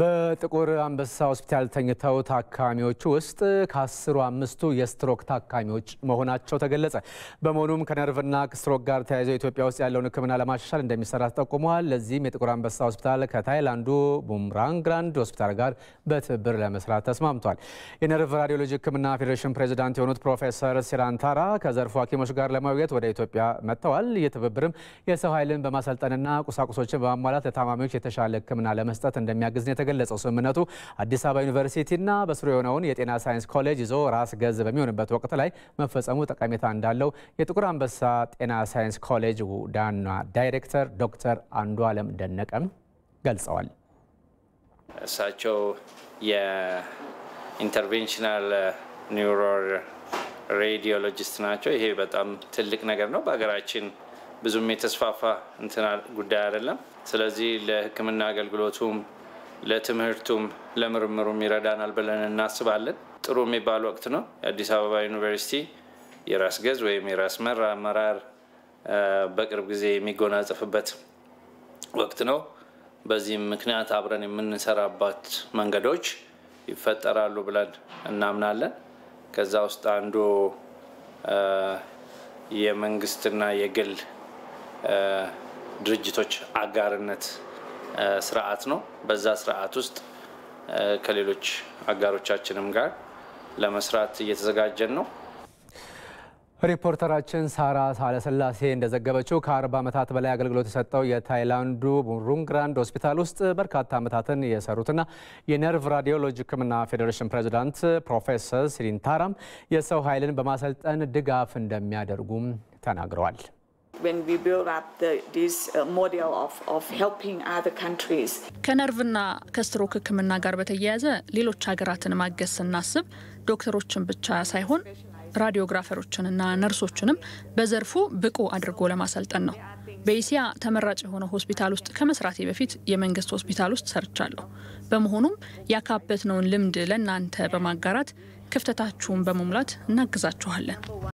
በጥቁር አንበሳ ሆስፒታል ተኝተው ታካሚዎቹ ውስጥ ከአስሩ አምስቱ የስትሮክ ታካሚዎች መሆናቸው ተገለጸ። በመሆኑም ከነርቭና ስትሮክ ጋር ተያይዘው ኢትዮጵያ ውስጥ ያለውን ሕክምና ለማሻሻል እንደሚሰራ ተጠቁመዋል። ለዚህም የጥቁር አንበሳ ሆስፒታል ከታይላንዱ ቡምራንግ ግራንድ ሆስፒታል ጋር በትብብር ለመስራት ተስማምቷል። የነርቭ ራዲዮሎጂ ሕክምና ፌዴሬሽን ፕሬዚዳንት የሆኑት ፕሮፌሰር ሲራንታራ ከዘርፉ ሐኪሞች ጋር ለማግኘት ወደ ኢትዮጵያ መጥተዋል። የትብብርም የሰው ኃይልን በማሰልጠንና ቁሳቁሶችን በማሟላት ለታማሚዎች የተሻለ ሕክምና ለመስጠት እንደሚያግዝ የተገለጸው ስምምነቱ አዲስ አበባ ዩኒቨርሲቲና በስሩ የሆነውን የጤና ሳይንስ ኮሌጅ ይዞ ራስ ገዝ በሚሆንበት ወቅት ላይ መፈጸሙ ጠቀሜታ እንዳለው የጥቁር አንበሳ ጤና ሳይንስ ኮሌጅ ዳና ዳይሬክተር ዶክተር አንዱ አለም ደነቀም ገልጸዋል። እሳቸው የኢንተርቬንሽናል ኒውሮ ሬዲዮሎጂስት ናቸው። ይሄ በጣም ትልቅ ነገር ነው። በሀገራችን ብዙም የተስፋፋ እንትና ጉዳይ አይደለም። ስለዚህ ለሕክምና አገልግሎቱም ለትምህርቱም ለምርምሩም ይረዳናል ብለን እናስባለን። ጥሩ የሚባል ወቅት ነው። የአዲስ አበባ ዩኒቨርሲቲ የራስ ገዝ ወይም የራስ መር አመራር በቅርብ ጊዜ የሚጎናጸፍበት ወቅት ነው። በዚህም ምክንያት አብረን የምንሰራባት መንገዶች ይፈጠራሉ ብለን እናምናለን። ከዛ ውስጥ አንዱ የመንግስትና የግል ድርጅቶች አጋርነት ስርዓት ነው። በዛ ስርዓት ውስጥ ከሌሎች አጋሮቻችንም ጋር ለመስራት እየተዘጋጀን ነው። ሪፖርተራችን ሳራ ሳለስላሴ እንደዘገበችው ከ40 ዓመታት በላይ አገልግሎት የሰጠው የታይላንዱ ቡሩንግራንድ ሆስፒታል ውስጥ በርካታ ዓመታትን የሰሩትና የነርቭ ራዲዮሎጂ ሕክምና ፌዴሬሽን ፕሬዚዳንት ፕሮፌሰር ሲሪንታራም የሰው ኃይልን በማሰልጠን ድጋፍ እንደሚያደርጉም ተናግረዋል። when we build up the, this uh, model of, of helping other countries. ከነርቭና ከስትሮክ ሕክምና ጋር በተያያዘ ሌሎች ሀገራትን ማገዝ ስናስብ ዶክተሮችን ብቻ ሳይሆን ራዲዮግራፈሮችንና ነርሶችንም በዘርፉ ብቁ አድርጎ ለማሰልጠን ነው። በኢሲያ ተመራጭ የሆነ ሆስፒታል ውስጥ ከመስራቴ በፊት የመንግስት ሆስፒታል ውስጥ ሰርቻለሁ። በመሆኑም ያካበትነውን ልምድ ለእናንተ በማጋራት ክፍተታችሁን በመሙላት እናግዛችኋለን።